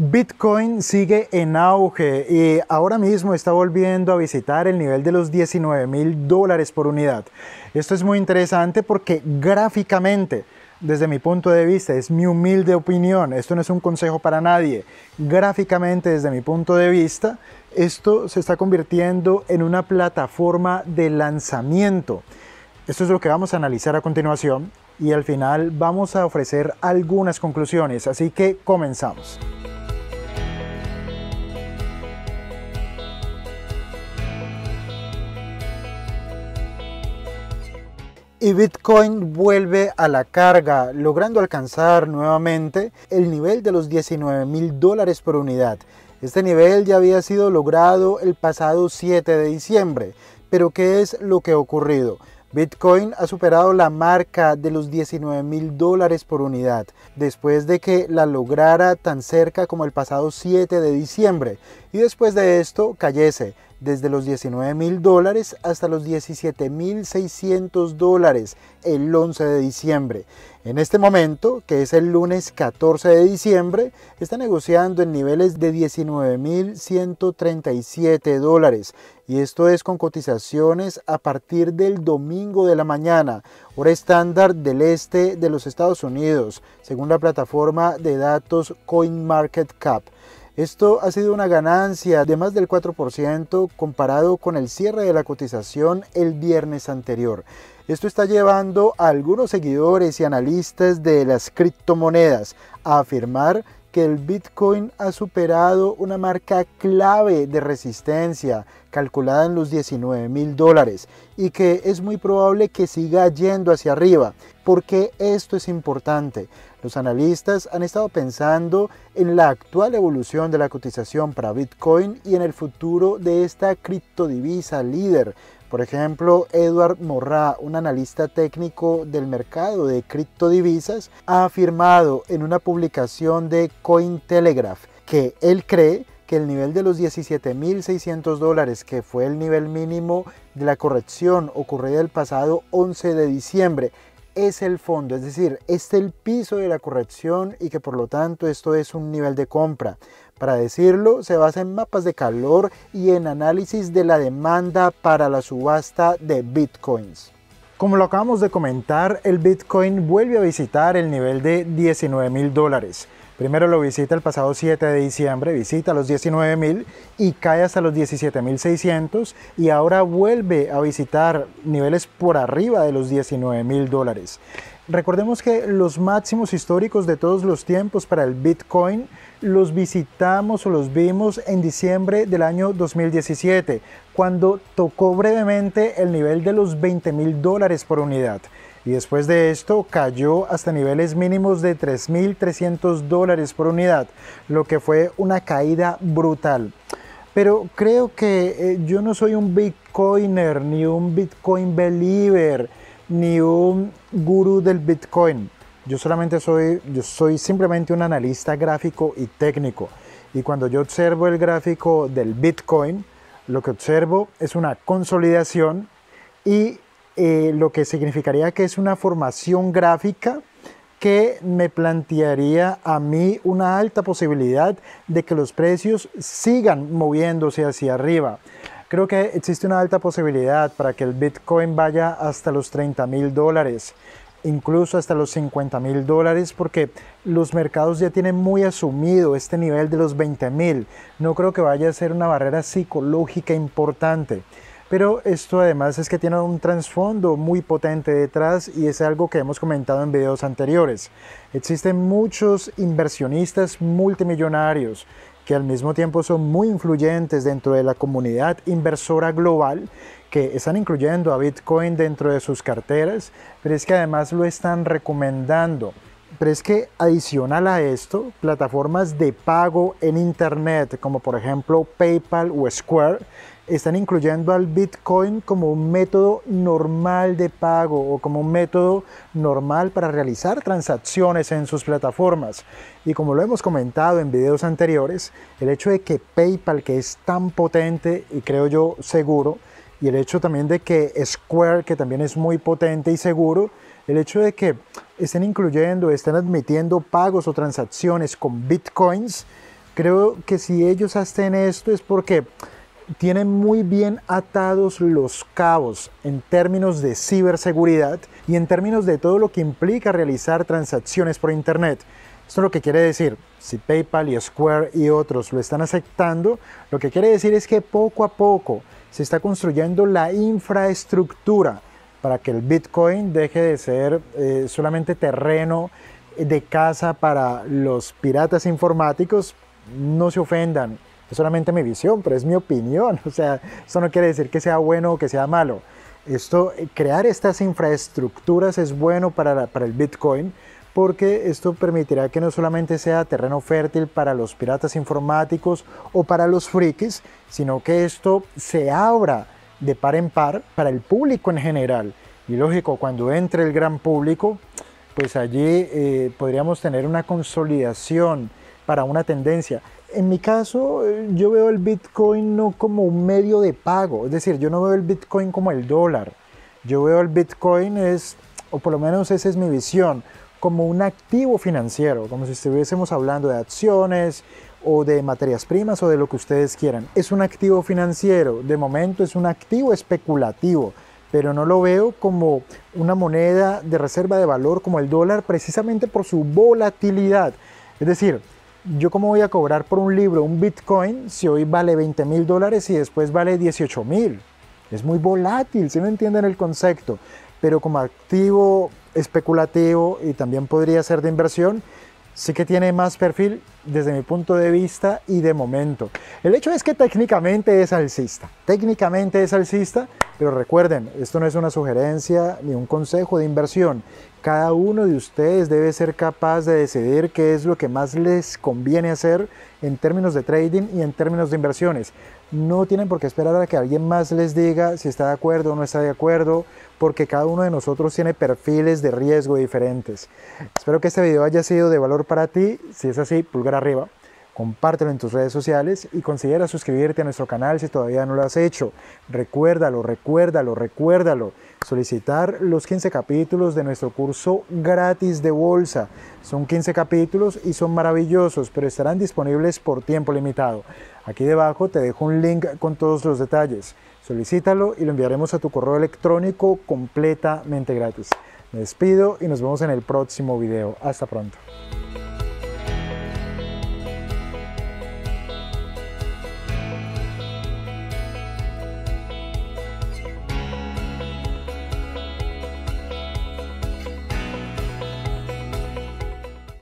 Bitcoin sigue en auge y ahora mismo está volviendo a visitar el nivel de los 19 mil dólares por unidad. Esto es muy interesante porque gráficamente, desde mi punto de vista, es mi humilde opinión, esto no es un consejo para nadie, gráficamente desde mi punto de vista, esto se está convirtiendo en una plataforma de lanzamiento. Esto es lo que vamos a analizar a continuación y al final vamos a ofrecer algunas conclusiones, así que comenzamos. y Bitcoin vuelve a la carga, logrando alcanzar nuevamente el nivel de los 19 mil dólares por unidad. Este nivel ya había sido logrado el pasado 7 de diciembre, pero ¿qué es lo que ha ocurrido? Bitcoin ha superado la marca de los 19 mil dólares por unidad, después de que la lograra tan cerca como el pasado 7 de diciembre, y después de esto cayese desde los 19 mil dólares hasta los 17 mil 600 dólares el 11 de diciembre. En este momento, que es el lunes 14 de diciembre, está negociando en niveles de 19 mil 137 dólares y esto es con cotizaciones a partir del domingo de la mañana, hora estándar del este de los Estados Unidos, según la plataforma de datos CoinMarketCap. Esto ha sido una ganancia de más del 4% comparado con el cierre de la cotización el viernes anterior. Esto está llevando a algunos seguidores y analistas de las criptomonedas a afirmar el Bitcoin ha superado una marca clave de resistencia calculada en los 19 mil dólares y que es muy probable que siga yendo hacia arriba. porque esto es importante? Los analistas han estado pensando en la actual evolución de la cotización para Bitcoin y en el futuro de esta criptodivisa líder por ejemplo, Edward Morra, un analista técnico del mercado de criptodivisas, ha afirmado en una publicación de Cointelegraph que él cree que el nivel de los 17.600 dólares, que fue el nivel mínimo de la corrección ocurrida el pasado 11 de diciembre, es el fondo, es decir, es el piso de la corrección y que por lo tanto esto es un nivel de compra. Para decirlo, se basa en mapas de calor y en análisis de la demanda para la subasta de bitcoins. Como lo acabamos de comentar, el Bitcoin vuelve a visitar el nivel de 19 mil dólares. Primero lo visita el pasado 7 de diciembre, visita los 19.000 y cae hasta los 17.600 y ahora vuelve a visitar niveles por arriba de los 19.000 dólares. Recordemos que los máximos históricos de todos los tiempos para el Bitcoin los visitamos o los vimos en diciembre del año 2017, cuando tocó brevemente el nivel de los 20.000 dólares por unidad y después de esto cayó hasta niveles mínimos de 3.300 dólares por unidad, lo que fue una caída brutal. Pero creo que eh, yo no soy un bitcoiner, ni un bitcoin believer, ni un gurú del bitcoin. Yo solamente soy, yo soy simplemente un analista gráfico y técnico. Y cuando yo observo el gráfico del bitcoin, lo que observo es una consolidación y eh, lo que significaría que es una formación gráfica que me plantearía a mí una alta posibilidad de que los precios sigan moviéndose hacia arriba. Creo que existe una alta posibilidad para que el Bitcoin vaya hasta los 30 mil dólares, incluso hasta los 50 mil dólares, porque los mercados ya tienen muy asumido este nivel de los 20 mil. No creo que vaya a ser una barrera psicológica importante. Pero esto además es que tiene un trasfondo muy potente detrás y es algo que hemos comentado en videos anteriores. Existen muchos inversionistas multimillonarios que al mismo tiempo son muy influyentes dentro de la comunidad inversora global, que están incluyendo a Bitcoin dentro de sus carteras, pero es que además lo están recomendando. Pero es que adicional a esto, plataformas de pago en Internet, como por ejemplo PayPal o Square, están incluyendo al Bitcoin como un método normal de pago o como método normal para realizar transacciones en sus plataformas. Y como lo hemos comentado en videos anteriores, el hecho de que PayPal, que es tan potente y creo yo seguro, y el hecho también de que Square, que también es muy potente y seguro, el hecho de que estén incluyendo, estén admitiendo pagos o transacciones con bitcoins, creo que si ellos hacen esto es porque tienen muy bien atados los cabos en términos de ciberseguridad y en términos de todo lo que implica realizar transacciones por Internet. Esto lo que quiere decir, si PayPal y Square y otros lo están aceptando, lo que quiere decir es que poco a poco se está construyendo la infraestructura para que el Bitcoin deje de ser eh, solamente terreno de casa para los piratas informáticos. No se ofendan, es solamente mi visión, pero es mi opinión. O sea, eso no quiere decir que sea bueno o que sea malo. Esto, eh, crear estas infraestructuras es bueno para, para el Bitcoin porque esto permitirá que no solamente sea terreno fértil para los piratas informáticos o para los frikis, sino que esto se abra de par en par para el público en general. Y lógico, cuando entre el gran público, pues allí eh, podríamos tener una consolidación para una tendencia. En mi caso, eh, yo veo el Bitcoin no como un medio de pago, es decir, yo no veo el Bitcoin como el dólar. Yo veo el Bitcoin es, o por lo menos esa es mi visión, como un activo financiero, como si estuviésemos hablando de acciones o de materias primas o de lo que ustedes quieran. Es un activo financiero, de momento es un activo especulativo, pero no lo veo como una moneda de reserva de valor como el dólar precisamente por su volatilidad. Es decir, yo cómo voy a cobrar por un libro, un Bitcoin, si hoy vale 20 mil dólares y después vale 18 mil. Es muy volátil, si no entienden el concepto, pero como activo especulativo y también podría ser de inversión, sí que tiene más perfil desde mi punto de vista y de momento. El hecho es que técnicamente es alcista, técnicamente es alcista, pero recuerden, esto no es una sugerencia ni un consejo de inversión. Cada uno de ustedes debe ser capaz de decidir qué es lo que más les conviene hacer en términos de trading y en términos de inversiones. No tienen por qué esperar a que alguien más les diga si está de acuerdo o no está de acuerdo, porque cada uno de nosotros tiene perfiles de riesgo diferentes. Espero que este video haya sido de valor para ti. Si es así, pulgar arriba, compártelo en tus redes sociales y considera suscribirte a nuestro canal si todavía no lo has hecho. Recuérdalo, recuérdalo, recuérdalo. Solicitar los 15 capítulos de nuestro curso gratis de bolsa. Son 15 capítulos y son maravillosos, pero estarán disponibles por tiempo limitado. Aquí debajo te dejo un link con todos los detalles. Solicítalo y lo enviaremos a tu correo electrónico completamente gratis. Me despido y nos vemos en el próximo video. Hasta pronto.